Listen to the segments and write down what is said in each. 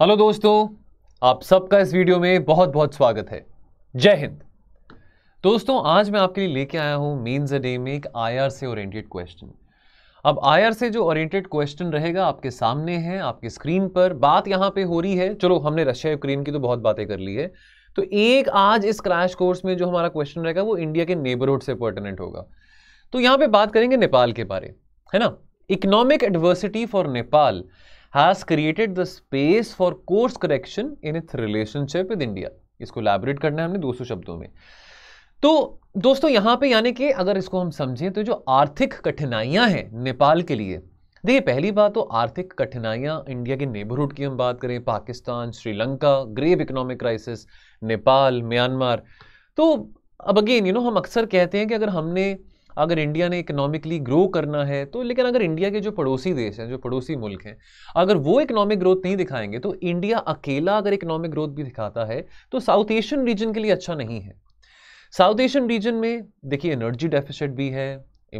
hello दोस्तों आप सबका इस वीडियो में बहुत बहुत स्वागत है जय हिंद दोस्तों आज मैं आपके लिए लेके आया हूं मीन्स अ डे में एक आईआर से ओरिएंटेड क्वेश्चन अब आईआर से जो ओरिएंटेड क्वेश्चन रहेगा आपके सामने है आपके स्क्रीन पर बात यहां पे हो रही है चलो हमने रशिया यूक्रेन की तो बहुत बातें कर ली है तो एक आज इस क्रैश कोर्स में जो हमारा क्वेश्चन रहेगा वो इंडिया के नेबरहुड से पर्टनेंट होगा तो यहां पे बात करेंगे नेपाल के बारे है ना economic adversity for Nepal has created the space for course correction in its relationship with India इसको लैबोरेट करना है हमने 200 शब्दों में तो दोस्तों यहाँ पे यानी कि अगर इसको हम समझें तो जो आर्थिक कठिनाइयाँ हैं नेपाल के लिए देखिए पहली बात तो आर्थिक कठिनाइयाँ इंडिया के नेबरहुड की हम बात करें Pakistan Sri Lanka grave economic crisis Nepal Myanmar तो अब अगेन यू नो हम अक्सर कहते हैं कि अगर हमने अगर इंडिया ने इकोनॉमिकली ग्रो करना है तो लेकिन अगर इंडिया के जो पड़ोसी देश हैं जो पड़ोसी मुल्क हैं अगर वो इकोनॉमिक ग्रोथ नहीं दिखाएंगे तो इंडिया अकेला अगर इकोनॉमिक ग्रोथ भी दिखाता है तो साउथ एशियन रीजन के लिए अच्छा नहीं है साउथ एशियन रीजन में देखिए एनर्जी डेफिसिट भी है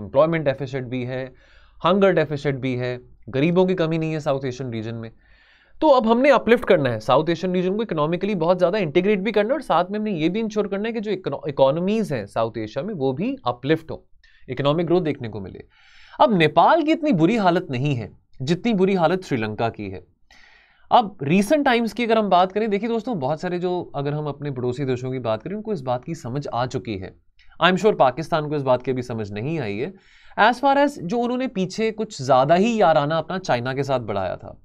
एम्प्लॉयमेंट डेफिसिट भी है हंगर डेफिसिट भी है गरीबों की कमी नहीं है साउथ एशियन रीजन में तो अब हमने अपलिफ्ट करना है साउथ एशियन रीजन को इकोनॉमिकली बहुत ज़्यादा इंटीग्रेट भी करना है और साथ में हमने ये भी इंश्योर करना है कि जो इकोनॉमीज़ हैं साउथ एशिया में वो भी अपलिफ्ट हो इकोनॉमिक ग्रोथ देखने को मिले अब नेपाल की इतनी बुरी हालत नहीं है जितनी बुरी हालत श्रीलंका की है अब रीसेंट टाइम्स की अगर हम बात करें देखिए दोस्तों बहुत सारे जो अगर हम अपने पड़ोसी देशों की बात करें उनको इस बात की समझ आ चुकी है आई एम श्योर पाकिस्तान को इस बात की अभी समझ नहीं आई है एज फार एज जो उन्होंने पीछे कुछ ज़्यादा ही याराना अपना चाइना के साथ बढ़ाया था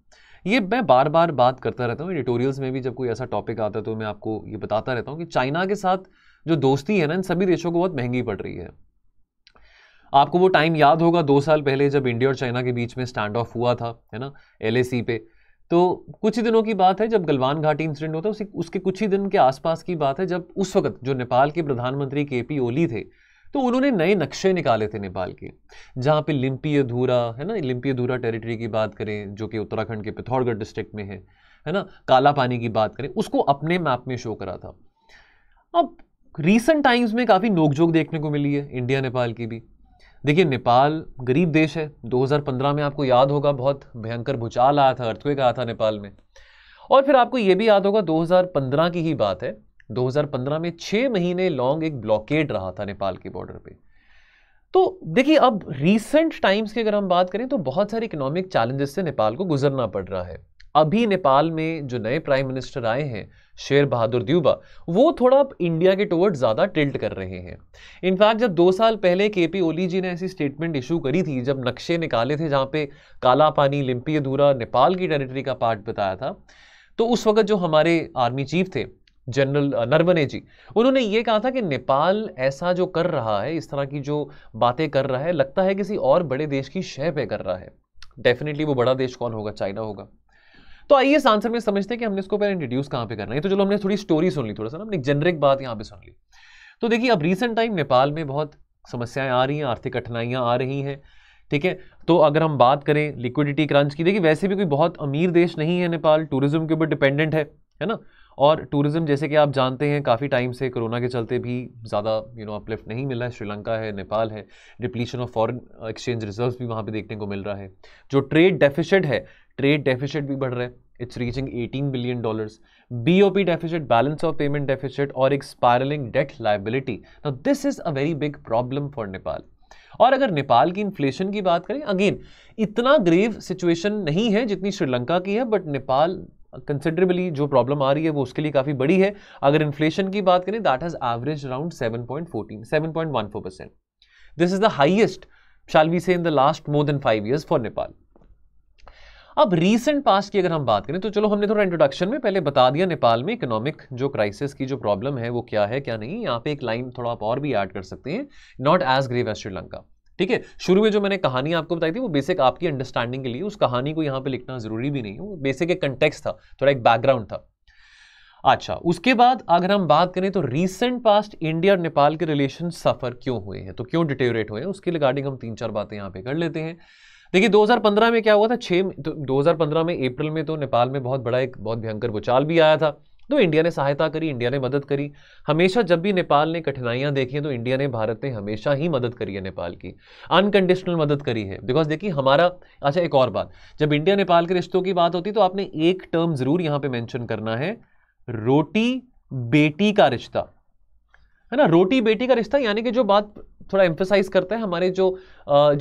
ये मैं बार बार बात करता रहता हूँ एडिटोरियल्स में भी जब कोई ऐसा टॉपिक आता है तो मैं आपको ये बताता रहता हूँ कि चाइना के साथ जो दोस्ती है ना इन सभी देशों को बहुत महंगी पड़ रही है आपको वो टाइम याद होगा दो साल पहले जब इंडिया और चाइना के बीच में स्टैंड ऑफ हुआ था है ना एल पे तो कुछ ही दिनों की बात है जब गलवान घाटी इंसिडेंट होता है उसके कुछ ही दिन के आसपास की बात है जब उस वक्त जो नेपाल के प्रधानमंत्री के पी ओली थे तो उन्होंने नए नक्शे निकाले थे नेपाल के जहाँ पे लिम्पी अधूरा है ना लिम्पी अधूरा टेरिटरी की बात करें जो कि उत्तराखंड के पिथौरगढ़ डिस्ट्रिक्ट में है है ना काला पानी की बात करें उसको अपने मैप में शो करा था अब रिसेंट टाइम्स में काफ़ी नोकझोंक देखने को मिली है इंडिया नेपाल की भी देखिए नेपाल गरीब देश है 2015 में आपको याद होगा बहुत भयंकर भूचाल आया था अर्थक्वेक आया था नेपाल में और फिर आपको ये भी याद होगा 2015 की ही बात है 2015 में छः महीने लॉन्ग एक ब्लॉकेड रहा था नेपाल के बॉर्डर पे तो देखिए अब रिसेंट टाइम्स की अगर हम बात करें तो बहुत सारे इकोनॉमिक चैलेंजेस से नेपाल को गुजरना पड़ रहा है अभी नेपाल में जो नए प्राइम मिनिस्टर आए हैं शेर बहादुर द्यूबा वो थोड़ा इंडिया के टुवर्ड ज़्यादा टिल्ट कर रहे हैं इनफैक्ट जब दो साल पहले के पी ओली जी ने ऐसी स्टेटमेंट इशू करी थी जब नक्शे निकाले थे जहाँ पे काला पानी लिम्पी अधूरा नेपाल की टेरिटरी का पार्ट बताया था तो उस वक्त जो हमारे आर्मी चीफ थे जनरल नरवने जी उन्होंने ये कहा था कि नेपाल ऐसा जो कर रहा है इस तरह की जो बातें कर रहा है लगता है किसी और बड़े देश की शय पे कर रहा है डेफिनेटली वो बड़ा देश कौन होगा चाइना होगा तो आइए इस आंसर में समझते हैं कि हमने इसको पहले इंट्रोड्यूस कहाँ पे करना है तो चलो हमने थोड़ी स्टोरी सुन ली थोड़ा सा ना हमने जेनरिक बात यहाँ पे सुन ली तो देखिए अब रिसेंट टाइम नेपाल में बहुत समस्याएं आ रही हैं आर्थिक कठिनाइयाँ आ रही हैं ठीक है तो अगर हम बात करें लिक्विडिटी क्रंच की देखिए वैसे भी कोई बहुत अमीर देश नहीं है नेपाल टूरिज्म के ऊपर डिपेंडेंट है है ना और टूरिज्म जैसे कि आप जानते हैं काफ़ी टाइम से कोरोना के चलते भी ज़्यादा यू नो अपलिफ्ट नहीं मिला है श्रीलंका है नेपाल है depletion of foreign exchange reserves भी वहाँ पे देखने को मिल रहा है जो ट्रेड डेफिशिट है ट्रेड डेफिसिट भी बढ़ रहा है it's reaching 18 billion dollars BOP deficit balance of payment deficit और एक spiraling debt liability now this is a very big problem for Nepal और अगर नेपाल की इन्फ्लेशन की बात करें अगेन इतना ग्रेव सिचुएशन नहीं है जितनी श्रीलंका की है बट नेपाल कंसिडरेबली जो प्रॉब्लम आ रही है वो उसके लिए काफ़ी बड़ी है अगर इन्फ्लेशन की बात करें that has average around seven point fourteen seven point one four percent this is the highest shall we say in the last more than five years for Nepal अब रीसेंट पास की अगर हम बात करें तो चलो हमने थोड़ा इंट्रोडक्शन में पहले बता दिया नेपाल में इकोनॉमिक जो क्राइसिस की जो प्रॉब्लम है वो क्या है क्या नहीं यहाँ पे एक लाइन थोड़ा आप और भी ऐड कर सकते हैं not as grave as Sri Lanka ठीक है शुरू में जो मैंने कहानी आपको बताई थी वो बेसिक आपकी अंडरस्टैंडिंग के लिए उस कहानी को यहाँ पे लिखना जरूरी भी नहीं है वो बेसिक एक कंटेक्स था थोड़ा एक बैकग्राउंड था अच्छा उसके बाद अगर हम बात करें तो रीसेंट पास्ट इंडिया और नेपाल के रिलेशन सफ़र क्यों हुए हैं तो क्यों डिटेरेट हुए हैं उसके रिगार्डिंग हम तीन चार बातें यहाँ पे कर लेते हैं देखिए 2015 में क्या हुआ था छः तो दो हज़ार में अप्रैल में तो नेपाल में बहुत बड़ा एक बहुत भयंकर भूचाल भी आया था तो इंडिया ने सहायता करी इंडिया ने मदद करी हमेशा जब भी नेपाल ने कठिनाइयां देखी हैं तो इंडिया ने भारत ने हमेशा ही मदद करी है नेपाल की अनकंडीशनल मदद करी है बिकॉज देखिए हमारा अच्छा एक और बात जब इंडिया नेपाल के रिश्तों की बात होती तो आपने एक टर्म ज़रूर यहाँ पर मैंशन करना है रोटी बेटी का रिश्ता है ना रोटी बेटी का रिश्ता यानी कि जो बात थोड़ा एम्फोसाइज करता है हमारे जो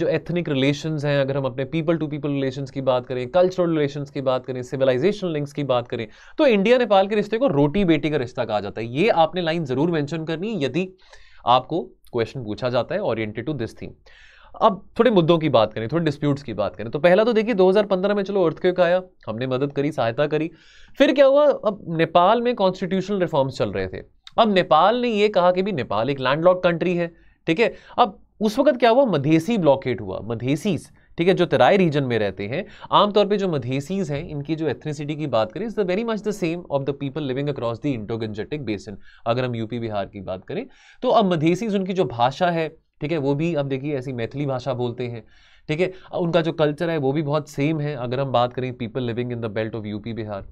जो एथनिक रिलेशन हैं अगर हम अपने पीपल टू पीपल रिलेशन की बात करें कल्चरल रिलेशन की बात करें सिविलाइजेशन लिंक्स की बात करें तो इंडिया नेपाल के रिश्ते को रोटी बेटी का रिश्ता कहा जाता है ये आपने लाइन ज़रूर मैंशन करनी है यदि आपको क्वेश्चन पूछा जाता है ओरिएंटेड टू दिस थीम अब थोड़े मुद्दों की बात करें थोड़े डिस्प्यूट्स की बात करें तो पहला तो देखिए 2015 में चलो अर्थक्वेक आया हमने मदद करी सहायता करी फिर क्या हुआ अब नेपाल में कॉन्स्टिट्यूशनल रिफॉर्म्स चल रहे थे अब नेपाल ने यह कहा कि भी नेपाल एक लैंडलॉक कंट्री है ठीक है अब उस वक्त क्या हुआ मधेसी ब्लॉकेट हुआ मधेसीज़ ठीक है जो तराई रीजन में रहते हैं आमतौर पे जो मधेसीज हैं इनकी जो एथनिसिटी की बात करें is the very much the same of the people living across the Indo Gangetic basin अगर हम यूपी बिहार की बात करें तो अब मधेसीज उनकी जो भाषा है ठीक है वो भी अब देखिए ऐसी मैथिली भाषा बोलते हैं ठीक है उनका जो कल्चर है वो भी बहुत सेम है अगर हम बात करें people living in the belt of UP Bihar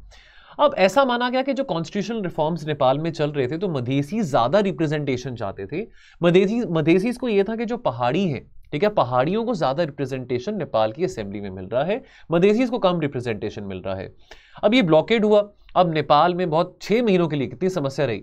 अब ऐसा माना गया कि जो कॉन्स्टिट्यूशनल रिफॉर्म्स नेपाल में चल रहे थे तो मधेसी ज़्यादा रिप्रेजेंटेशन चाहते थे मधेसी मधेसीज को ये था कि जो पहाड़ी हैं ठीक है पहाड़ियों को ज़्यादा रिप्रेजेंटेशन नेपाल की असेंबली में मिल रहा है मधेसीज को कम रिप्रेजेंटेशन मिल रहा है अब ये ब्लॉकेड हुआ अब नेपाल में बहुत छः महीनों के लिए कितनी समस्या रही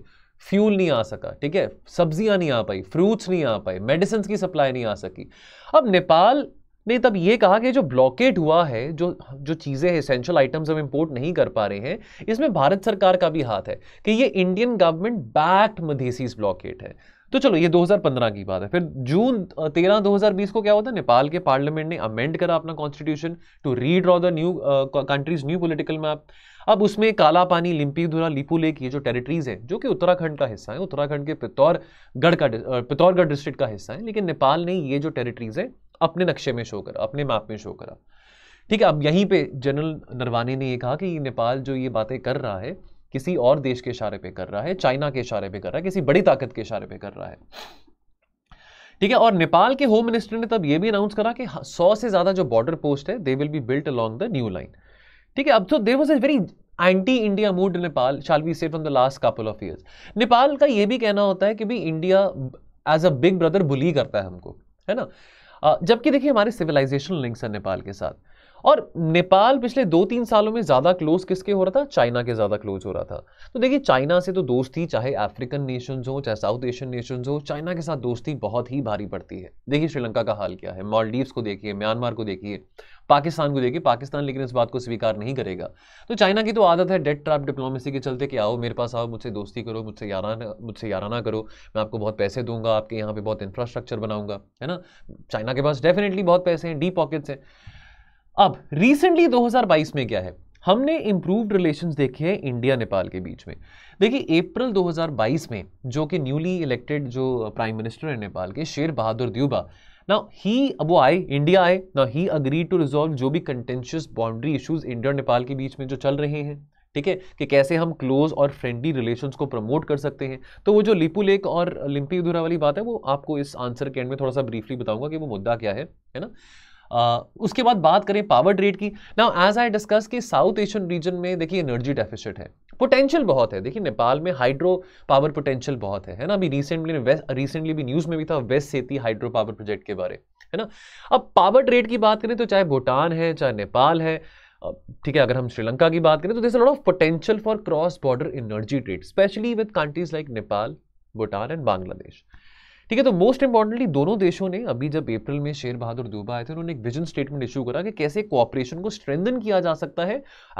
फ्यूल नहीं आ सका ठीक है सब्जियां नहीं आ पाई फ्रूट्स नहीं आ पाए मेडिसिन की सप्लाई नहीं आ सकी अब नेपाल नहीं तब ये कहा कि जो ब्लॉकेट हुआ है जो जो चीज़ें इसेंशियल आइटम्स हम इंपोर्ट नहीं कर पा रहे हैं इसमें भारत सरकार का भी हाथ है कि ये Indian government backed Madhesis blockade है तो चलो ये 2015 की बात है फिर जून 13 2020 को क्या होता है नेपाल के पार्लियामेंट ने अमेंड करा अपना constitution to redraw the new countries new political map अब उसमें काला पानी धुरा लिपू लेक ये जो टेरिटरीज हैं जो कि उत्तराखंड का हिस्सा है उत्तराखंड के पितौरगढ़ का पितौरगढ़ डिस्ट्रिक्ट का हिस्सा है लेकिन नेपाल ने ये जो टेरिटरीज है अपने नक्शे में शो करा अपने मैप में शो करा ठीक है अब यहीं पे जनरल नरवाने ने ये कहा कि नेपाल जो ये बातें कर रहा है किसी और देश के इशारे पे कर रहा है चाइना के इशारे पे कर रहा है किसी बड़ी ताकत के इशारे पे कर रहा है ठीक है और नेपाल के होम मिनिस्टर ने तब ये भी अनाउंस करा कि हाँ, सौ से ज़्यादा जो बॉर्डर पोस्ट है they will be built along the new line ठीक है अब तो there was a very anti India mood Nepal shall be say from the last couple of years Nepal का ये भी कहना होता है कि भाई India as a big brother bully करता है हमको है ना जबकि देखिए हमारे सिविलाइजेशन लिंक्स है नेपाल के साथ और नेपाल पिछले दो तीन सालों में ज़्यादा क्लोज किसके हो रहा था चाइना के ज़्यादा क्लोज हो रहा था तो देखिए चाइना से तो दोस्ती चाहे अफ्रीकन नेशन हो चाहे साउथ एशियन नेशन हो चाइना के साथ दोस्ती बहुत ही भारी पड़ती है देखिए श्रीलंका का हाल क्या है मॉलडीव्स को देखिए म्यांमार को देखिए पाकिस्तान को देखिए पाकिस्तान लेकिन इस बात को स्वीकार नहीं करेगा तो चाइना की तो आदत है डेट ट्रैप डिप्लोमेसी के चलते कि आओ मेरे पास आओ मुझसे दोस्ती करो मुझसे याराना मुझसे याराना करो मैं आपको बहुत पैसे दूंगा आपके यहाँ पे बहुत इंफ्रास्ट्रक्चर बनाऊंगा है ना चाइना के पास डेफिनेटली बहुत पैसे हैं डी पॉकेट्स हैं अब रिसेंटली 2022 में क्या है हमने इम्प्रूव्ड रिलेशंस देखे हैं इंडिया नेपाल के बीच में देखिए अप्रैल 2022 में जो कि न्यूली इलेक्टेड जो प्राइम मिनिस्टर है नेपाल के शेर बहादुर द्यूबा ना ही अब वो आए इंडिया आए ना ही अग्री टू रिजॉल्व जो भी कंटेंशियस बाउंड्री इश्यूज इंडिया और नेपाल के बीच में जो चल रहे हैं ठीक है कि कैसे हम क्लोज और फ्रेंडली रिलेशंस को प्रमोट कर सकते हैं तो वो जो लिपू लेक और लिम्पी उधुरा वाली बात है वो आपको इस आंसर के एंड में थोड़ा सा ब्रीफली बताऊंगा कि वो मुद्दा क्या है है ना उसके बाद बात करें पावर ट्रेड की नाउ एज आई डिस्कस कि साउथ एशियन रीजन में देखिए एनर्जी डेफिसिट है पोटेंशियल बहुत है देखिए नेपाल में हाइड्रो पावर पोटेंशियल बहुत है है ना अभी रिसेंटली रिसेंटली भी न्यूज़ में भी था वेस्ट सेती हाइड्रो पावर प्रोजेक्ट के बारे है ना अब पावर ट्रेड की बात करें तो चाहे भूटान है चाहे नेपाल है ठीक है अगर हम श्रीलंका की बात करें तो this lot of potential for cross border energy trade specially with countries like Nepal Bhutan and Bangladesh ठीक है तो मोस्ट इंपॉर्टेंटली दोनों देशों ने अभी जब अप्रैल में शेर बहादुर दुबा आए थे उन्होंने एक विजन स्टेटमेंट इशू करा कि कैसे कोऑपरेशन को स्ट्रेंथन किया जा सकता है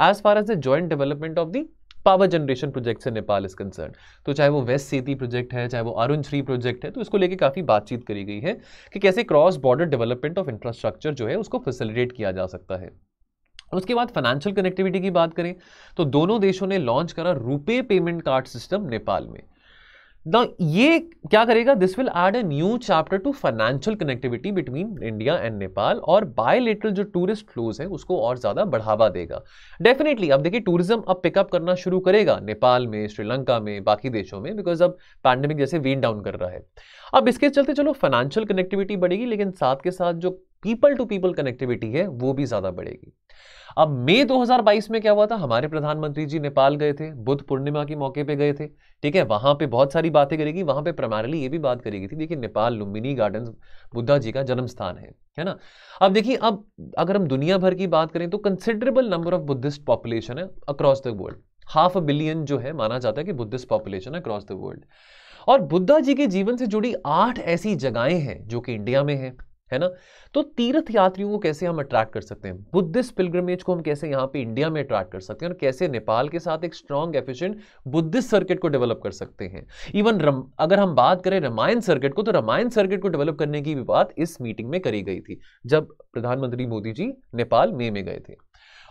as far as the joint development of the power generation project से नेपाल इज कंसर्न तो चाहे वो वेस्ट सेती प्रोजेक्ट है चाहे वो अरुण श्री प्रोजेक्ट है तो इसको लेके काफ़ी बातचीत करी गई है कि कैसे cross border development of infrastructure जो है उसको फैसिलिटेट किया जा सकता है उसके बाद फाइनेंशियल कनेक्टिविटी की बात करें तो दोनों देशों ने लॉन्च करा RuPay payment card system Nepal में Now, ये क्या करेगा this will add a new chapter to financial connectivity between India and Nepal और बायोलेटरल जो टूरिस्ट फ्लोज है उसको और ज़्यादा बढ़ावा देगा डेफिनेटली अब देखिए टूरिज्म अब पिकअप करना शुरू करेगा नेपाल में श्रीलंका में बाकी देशों में बिकॉज अब पैंडमिक जैसे वीन डाउन कर रहा है अब इसके चलते चलो फाइनेंशियल कनेक्टिविटी बढ़ेगी लेकिन साथ के साथ जो पीपल टू पीपल कनेक्टिविटी है वो भी ज्यादा बढ़ेगी अब मई 2022 में क्या हुआ था हमारे प्रधानमंत्री जी नेपाल गए थे बुद्ध पूर्णिमा के मौके पे गए थे ठीक है वहां पे बहुत सारी बातें करेगी वहां पे प्रमारली ये भी बात करेगी थी देखिए नेपाल लुम्बिनी गार्डन बुद्धा जी का जन्म स्थान है है ना अब देखिए अब अगर हम दुनिया भर की बात करें तो considerable number of Buddhist population है across the world half a billion जो है माना जाता है कि बुद्धिस्ट पॉपुलेशन है अक्रॉस द वर्ल्ड और बुद्धा जी के जीवन से जुड़ी आठ ऐसी जगहें हैं जो कि इंडिया में हैं है ना तो तीर्थ यात्रियों को कैसे हम अट्रैक्ट कर सकते हैं बुद्धिस्ट पिलग्रमेज को हम कैसे यहाँ पे इंडिया में अट्रैक्ट कर सकते हैं और कैसे नेपाल के साथ एक स्ट्रॉन्ग एफिशिएंट बुद्धिस्ट सर्किट को डेवलप कर सकते हैं इवन रम, अगर हम बात करें रामायण सर्किट को तो रामायण सर्किट को डेवलप करने की भी बात इस मीटिंग में करी गई थी जब प्रधानमंत्री मोदी जी नेपाल मे में गए थे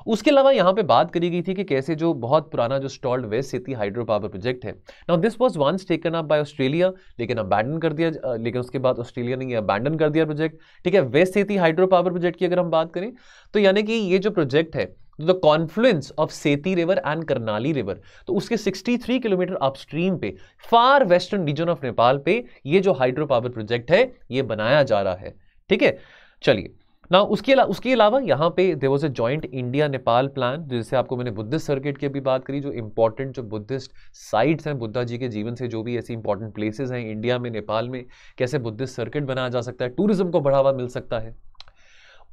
उसके अलावा यहाँ पे बात करी गई थी कि कैसे जो बहुत पुराना जो stalled west Seti hydro power project है now this was once taken up by Australia लेकिन अबैंडन कर दिया लेकिन उसके बाद ऑस्ट्रेलिया ने ये अबैंडन कर दिया प्रोजेक्ट ठीक है वेस्ट सेती हाइड्रो पावर प्रोजेक्ट की अगर हम बात करें तो यानी कि ये जो प्रोजेक्ट है the confluence of Seti river and Karnali river तो उसके 63 किलोमीटर अपस्ट्रीम पे far western region of Nepal पे ये जो हाइड्रो पावर प्रोजेक्ट है ये बनाया जा रहा है ठीक है चलिए ना उसके अला, उसके अलावा यहाँ पे there was a joint India Nepal plan जिससे आपको मैंने बुद्धिस्ट सर्किट की भी बात करी जो इंपॉर्टेंट जो बुद्धिस्ट साइट्स हैं बुद्धा जी के जीवन से जो भी ऐसी इंपॉर्टेंट प्लेसेस हैं इंडिया में नेपाल में कैसे बुद्धिस्ट सर्किट बनाया जा सकता है टूरिज्म को बढ़ावा मिल सकता है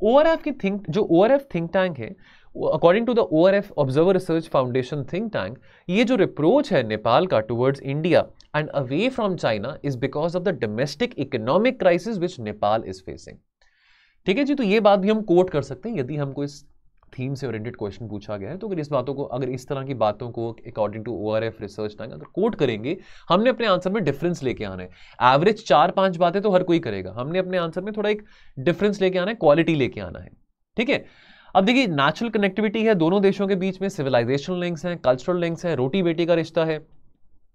ओ आर एफ की थिंक जो O R F think tank है according to the O R F observer research foundation think tank ये जो रिप्रोच है नेपाल का towards India and away from China is because of the domestic economic crisis which Nepal is facing ठीक है जी तो ये बात भी हम कोट कर सकते हैं यदि हमको इस थीम से ओरिएंटेड क्वेश्चन पूछा गया है तो अगर इस बातों को अगर इस तरह की बातों को according to O R F research time अगर कोट करेंगे हमने अपने आंसर में डिफरेंस लेके आना है एवरेज चार पांच बातें तो हर कोई करेगा हमने अपने आंसर में थोड़ा एक डिफरेंस लेके आना है क्वालिटी लेके आना है ठीक है अब देखिए नेचुरल कनेक्टिविटी है दोनों देशों के बीच में सिविलाइजेशन लिंक्स हैं कल्चरल लिंक्स हैं रोटी बेटी का रिश्ता है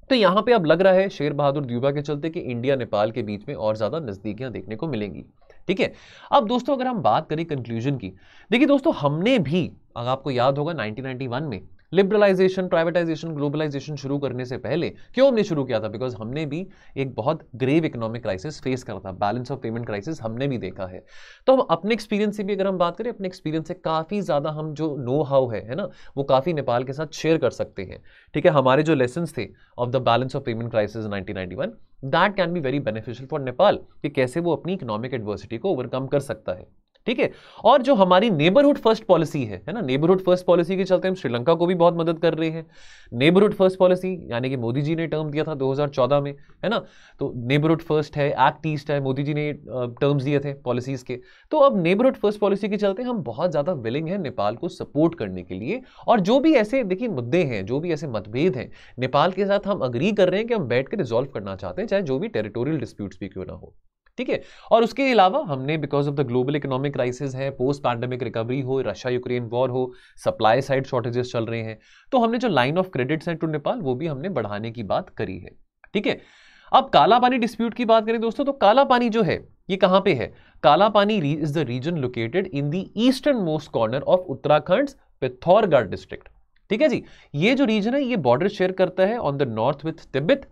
तो यहाँ पे अब लग रहा है शेर बहादुर द्यूबा के चलते कि इंडिया नेपाल के बीच में और ज़्यादा नजदीकियां देखने को मिलेंगी ठीक है अब दोस्तों अगर हम बात करें कंक्लूजन की देखिए दोस्तों हमने भी अगर आपको याद होगा 1991 में लिबरलाइजेशन प्राइवेटाइजेशन ग्लोबलाइजेशन शुरू करने से पहले क्यों हमने शुरू किया था बिकॉज हमने भी एक बहुत ग्रेव इकोनॉमिक क्राइसिस फेस करा था बैलेंस ऑफ पेमेंट क्राइसिस हमने भी देखा है तो हम अपने एक्सपीरियंस से भी अगर हम बात करें अपने एक्सपीरियंस से काफ़ी ज़्यादा हम जो नो हाउ है है ना वो काफ़ी नेपाल के साथ शेयर कर सकते हैं ठीक है हमारे जो लेसन थे of the balance of payment crisis nineteen that can be very beneficial for Nepal कि कैसे वो अपनी इकोनॉमिक एडवर्सिटी को ओवरकम कर सकता है ठीक है और जो हमारी नेबरहुड फर्स्ट पॉलिसी है है ना नेबरहुड फर्स्ट पॉलिसी के चलते हम श्रीलंका को भी बहुत मदद कर रहे हैं नेबरहुड फर्स्ट पॉलिसी यानी कि मोदी जी ने टर्म दिया था 2014 में है ना तो नेबरहुड फर्स्ट है एक्ट ईस्ट है मोदी जी ने टर्म्स दिए थे पॉलिसीज़ के तो अब नेबरहुड फर्स्ट पॉलिसी के चलते हम बहुत ज़्यादा विलिंग है नेपाल को सपोर्ट करने के लिए और जो भी ऐसे देखिए मुद्दे हैं जो भी ऐसे मतभेद हैं नेपाल के साथ हम अग्री कर रहे हैं कि हम बैठ के रिजोल्व करना चाहते हैं चाहे जो भी टेरिटोरियल डिस्प्यूट्स भी क्यों ना हो ठीक है और उसके अलावा हमने because of the global economic crisis है पोस्ट पैंडमिक रिकवरी हो रशिया यूक्रेन वॉर हो सप्लाई साइड शॉर्टेजेस चल रहे हैं तो हमने जो लाइन ऑफ क्रेडिट्स हैं टू नेपाल वो भी हमने बढ़ाने की बात करी है ठीक है अब काला पानी डिस्प्यूट की बात करें दोस्तों तो काला पानी जो है ये कहां पे है Kala Pani is the region located in the eastern most corner of Uttarakhand Pithoragarh district ठीक है जी ये जो रीजन है ये बॉर्डर शेयर करता है on the north with Tibet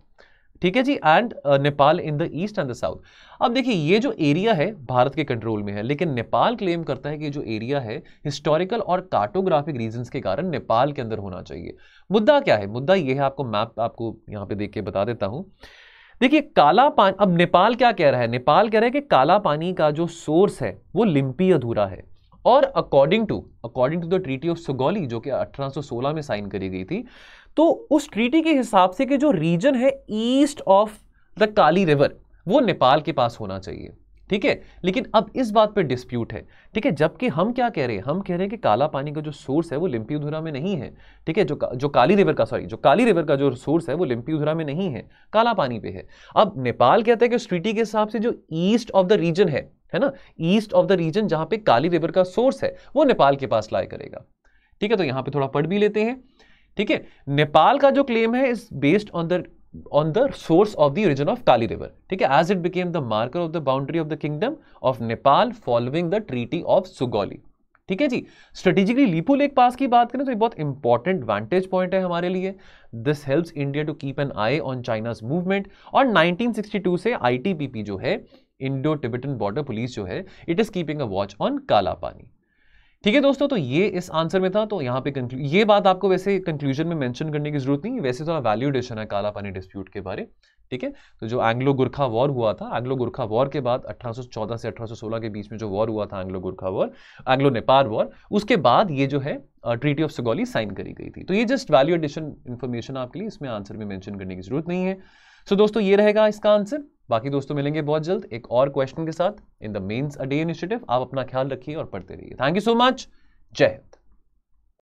ठीक है जी and Nepal in the east and the south अब देखिए ये जो एरिया है भारत के कंट्रोल में है लेकिन नेपाल क्लेम करता है कि जो एरिया है हिस्टोरिकल और कार्टोग्राफिक रीजंस के कारण नेपाल के अंदर होना चाहिए मुद्दा क्या है मुद्दा ये है आपको मैप आपको यहाँ पे देख के बता देता हूँ देखिए काला पानी अब नेपाल क्या कह रहा है नेपाल कह रहा है कि काला पानी का जो सोर्स है वो लिम्पी अधूरा है और according to according to the treaty of Sugauli जो कि 1816 में साइन करी गई थी तो उस ट्रीटी के हिसाब से कि जो रीजन है east of the Kali river वो नेपाल के पास होना चाहिए ठीक है लेकिन अब इस बात पे डिस्प्यूट है ठीक है जबकि हम क्या कह रहे हैं हम कह रहे हैं कि काला पानी का जो सोर्स है वो उधुरा में नहीं है ठीक है जो जो काली रिवर का सॉरी जो काली रिवर का जो सोर्स है वो उधुरा में नहीं है काला पानी पे है अब नेपाल कहता है कि स्ट्रीटी के हिसाब से जो ईस्ट ऑफ द रीजन है है ना ईस्ट ऑफ द रीजन जहां पे काली रिवर का सोर्स है वो नेपाल के पास लाए करेगा ठीक है तो यहां पे थोड़ा पढ़ भी लेते हैं ठीक है नेपाल का जो क्लेम है is based on the on the source of the region of Kali river ठीक है as it became the marker of the boundary of the kingdom of Nepal following the treaty of Sugauli ठीक है जी स्ट्रेटेजिकली लीपू लेक पास की बात करें तो ये बहुत इंपॉर्टेंट वांटेज पॉइंट है हमारे लिए this helps India to keep an eye on China's movement और 1962 से आईटीपीपी जो है इंडो टिबेटन बॉर्डर पुलिस जो है it is keeping a watch on Kala Pani ठीक है दोस्तों तो ये इस आंसर में था तो यहाँ पे ये बात आपको वैसे कंक्लूजन में मेंशन करने की जरूरत नहीं वैसे थोड़ा तो वैल्यू है काला पानी डिस्प्यूट के बारे ठीक है तो जो एंग्लो गुरखा वॉर हुआ था एंग्लो गुरखा वॉर के बाद 1814 से 1816 के बीच में जो वॉर हुआ था Anglo Gurkha war Anglo Nepal war उसके बाद ये जो है ट्रीटी ऑफ सगोली साइन करी गई थी तो ये जस्ट वैल्यू एडिशन इन्फॉर्मेशन आपके लिए इसमें आंसर में मैंशन करने की जरूरत नहीं है सो दोस्तों ये रहेगा इसका आंसर बाकी दोस्तों मिलेंगे बहुत जल्द एक और क्वेश्चन के साथ in the mains a day initiative आप अपना ख्याल रखिए और पढ़ते रहिए थैंक यू सो मच जय हिंद